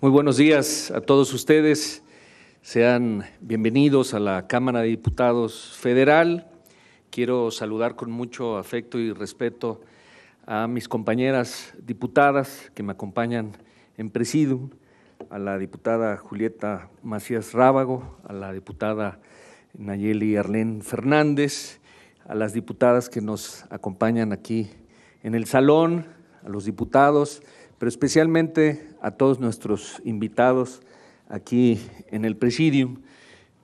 Muy buenos días a todos ustedes. Sean bienvenidos a la Cámara de Diputados Federal. Quiero saludar con mucho afecto y respeto a mis compañeras diputadas que me acompañan en Presidium, a la diputada Julieta Macías Rábago, a la diputada Nayeli Arlén Fernández, a las diputadas que nos acompañan aquí en el salón, a los diputados, pero especialmente a todos nuestros invitados aquí en el Presidium.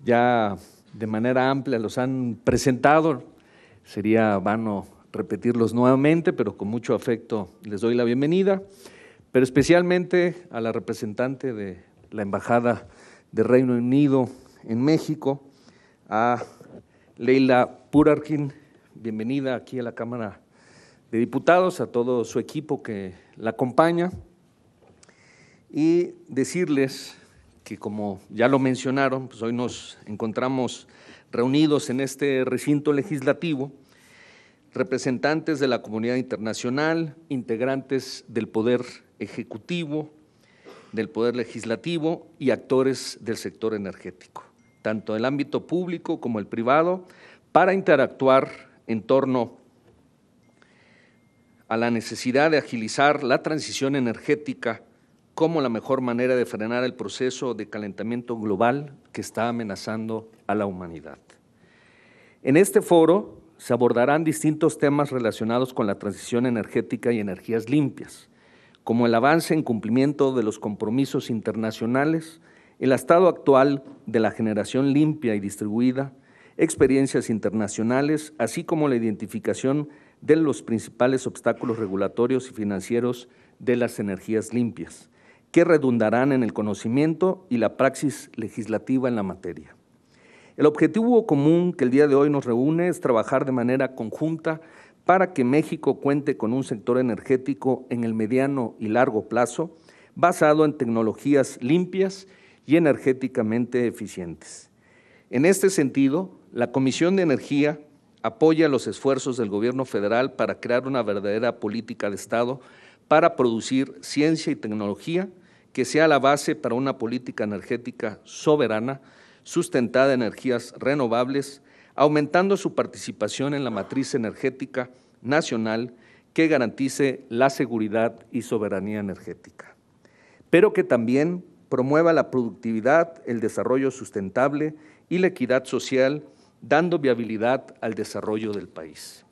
Ya de manera amplia los han presentado, sería vano repetirlos nuevamente, pero con mucho afecto les doy la bienvenida, pero especialmente a la representante de la Embajada de Reino Unido en México, a Leila Purarkin, bienvenida aquí a la Cámara de Diputados, a todo su equipo que la acompaña y decirles que como ya lo mencionaron, pues hoy nos encontramos reunidos en este recinto legislativo, representantes de la comunidad internacional, integrantes del Poder Ejecutivo, del Poder Legislativo y actores del sector energético, tanto el ámbito público como el privado, para interactuar en torno a la necesidad de agilizar la transición energética como la mejor manera de frenar el proceso de calentamiento global que está amenazando a la humanidad. En este foro se abordarán distintos temas relacionados con la transición energética y energías limpias, como el avance en cumplimiento de los compromisos internacionales, el estado actual de la generación limpia y distribuida, experiencias internacionales, así como la identificación de los principales obstáculos regulatorios y financieros de las energías limpias, que redundarán en el conocimiento y la praxis legislativa en la materia. El objetivo común que el día de hoy nos reúne es trabajar de manera conjunta para que México cuente con un sector energético en el mediano y largo plazo basado en tecnologías limpias y energéticamente eficientes. En este sentido, la Comisión de Energía apoya los esfuerzos del gobierno federal para crear una verdadera política de Estado para producir ciencia y tecnología que sea la base para una política energética soberana, sustentada en energías renovables, aumentando su participación en la matriz energética nacional que garantice la seguridad y soberanía energética, pero que también promueva la productividad, el desarrollo sustentable y la equidad social dando viabilidad al desarrollo del país.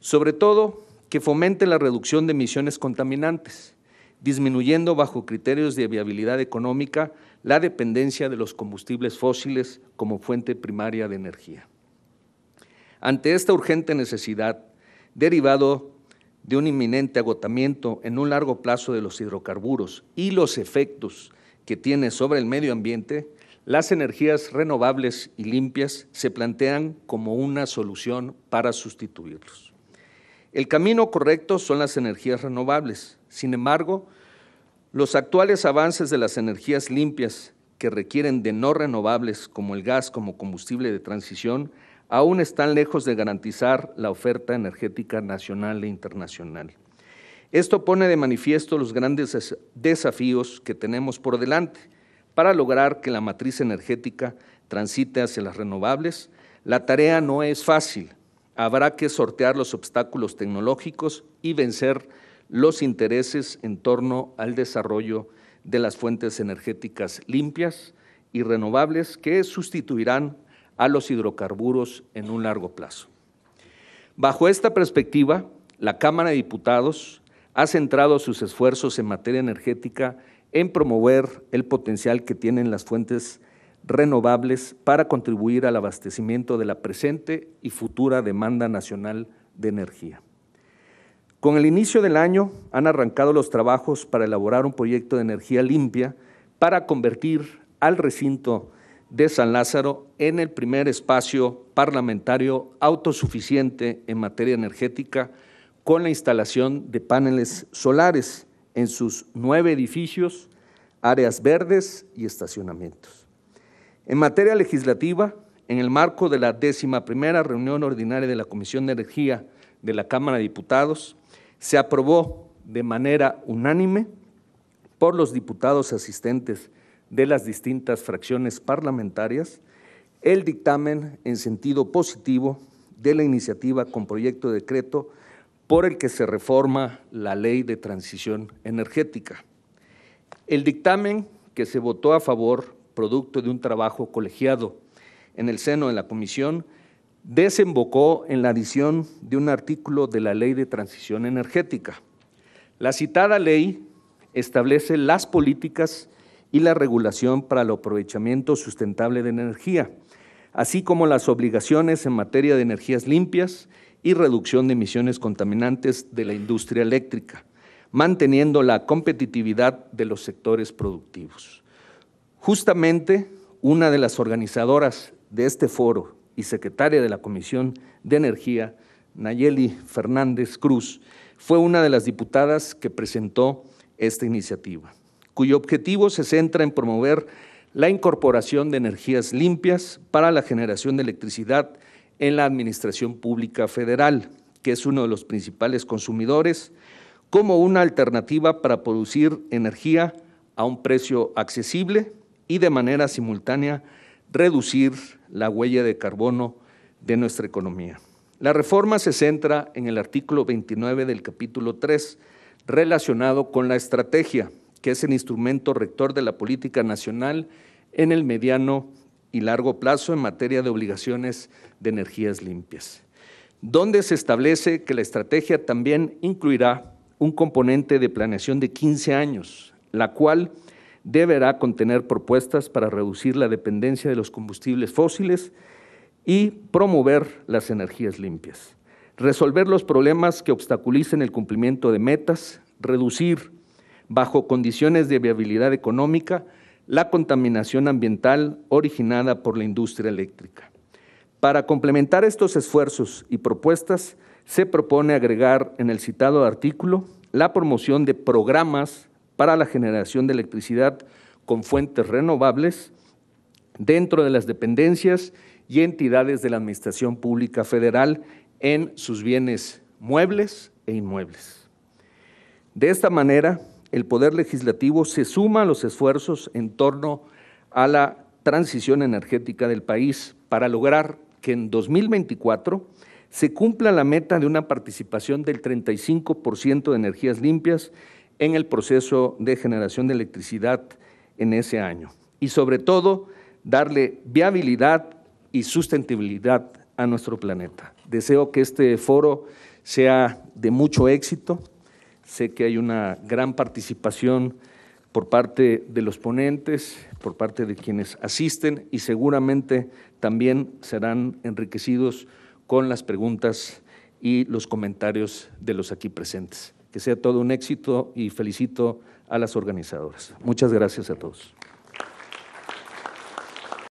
Sobre todo, que fomente la reducción de emisiones contaminantes, disminuyendo bajo criterios de viabilidad económica la dependencia de los combustibles fósiles como fuente primaria de energía. Ante esta urgente necesidad, derivado de un inminente agotamiento en un largo plazo de los hidrocarburos y los efectos que tiene sobre el medio ambiente, las energías renovables y limpias se plantean como una solución para sustituirlos. El camino correcto son las energías renovables. Sin embargo, los actuales avances de las energías limpias que requieren de no renovables como el gas como combustible de transición aún están lejos de garantizar la oferta energética nacional e internacional. Esto pone de manifiesto los grandes desafíos que tenemos por delante para lograr que la matriz energética transite hacia las renovables, la tarea no es fácil. Habrá que sortear los obstáculos tecnológicos y vencer los intereses en torno al desarrollo de las fuentes energéticas limpias y renovables que sustituirán a los hidrocarburos en un largo plazo. Bajo esta perspectiva, la Cámara de Diputados ha centrado sus esfuerzos en materia energética en promover el potencial que tienen las fuentes renovables para contribuir al abastecimiento de la presente y futura demanda nacional de energía. Con el inicio del año han arrancado los trabajos para elaborar un proyecto de energía limpia para convertir al recinto de San Lázaro en el primer espacio parlamentario autosuficiente en materia energética con la instalación de paneles solares en sus nueve edificios, áreas verdes y estacionamientos. En materia legislativa, en el marco de la décima primera reunión ordinaria de la Comisión de Energía de la Cámara de Diputados, se aprobó de manera unánime por los diputados asistentes de las distintas fracciones parlamentarias el dictamen en sentido positivo de la iniciativa con proyecto de decreto por el que se reforma la ley de transición energética. El dictamen que se votó a favor, producto de un trabajo colegiado en el seno de la comisión, desembocó en la adición de un artículo de la ley de transición energética. La citada ley establece las políticas y la regulación para el aprovechamiento sustentable de energía, así como las obligaciones en materia de energías limpias, y reducción de emisiones contaminantes de la industria eléctrica, manteniendo la competitividad de los sectores productivos. Justamente una de las organizadoras de este foro y secretaria de la Comisión de Energía, Nayeli Fernández Cruz, fue una de las diputadas que presentó esta iniciativa, cuyo objetivo se centra en promover la incorporación de energías limpias para la generación de electricidad en la Administración Pública Federal, que es uno de los principales consumidores, como una alternativa para producir energía a un precio accesible y de manera simultánea reducir la huella de carbono de nuestra economía. La reforma se centra en el artículo 29 del capítulo 3 relacionado con la estrategia, que es el instrumento rector de la política nacional en el mediano y largo plazo en materia de obligaciones de energías limpias, donde se establece que la estrategia también incluirá un componente de planeación de 15 años, la cual deberá contener propuestas para reducir la dependencia de los combustibles fósiles y promover las energías limpias, resolver los problemas que obstaculicen el cumplimiento de metas, reducir bajo condiciones de viabilidad económica la contaminación ambiental originada por la industria eléctrica. Para complementar estos esfuerzos y propuestas, se propone agregar en el citado artículo la promoción de programas para la generación de electricidad con fuentes renovables dentro de las dependencias y entidades de la Administración Pública Federal en sus bienes muebles e inmuebles. De esta manera, el Poder Legislativo se suma a los esfuerzos en torno a la transición energética del país para lograr que en 2024 se cumpla la meta de una participación del 35% de energías limpias en el proceso de generación de electricidad en ese año. Y sobre todo, darle viabilidad y sustentabilidad a nuestro planeta. Deseo que este foro sea de mucho éxito. Sé que hay una gran participación por parte de los ponentes, por parte de quienes asisten y seguramente también serán enriquecidos con las preguntas y los comentarios de los aquí presentes. Que sea todo un éxito y felicito a las organizadoras. Muchas gracias a todos.